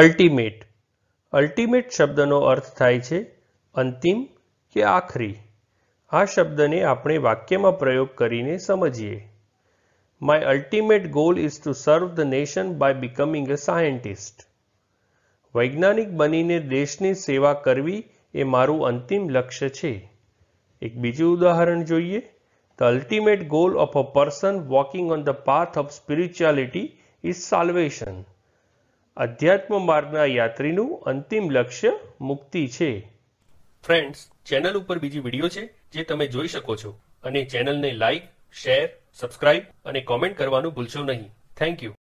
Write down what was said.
ultimate ultimate શબ્દનો અર્થ થાય છે અંતિમ કે આખરી આ શબ્દને આપણે વાક્યમાં પ્રયોગ કરીને સમજીએ my ultimate goal is to serve the nation by becoming a scientist વૈજ્ઞાનિક બનીને દેશની સેવા કરવી એ મારું અંતિમ લક્ષ્ય છે એક બીજું ઉદાહરણ જોઈએ the ultimate goal of a person walking on the path of spirituality is salvation અધ્યાત્મ માર્ગના યાત્રીનું અંતિમ લક્ષ્ય મુક્તિ છે ફ્રેન્ડ્સ ચેનલ ઉપર બીજી વિડીયો છે જે તમે જોઈ શકો છો અને ચેનલને લાઇક શેર સબસ્ક્રાઇબ અને કોમેન્ટ કરવાનું ભૂલશો નહીં થેન્ક યુ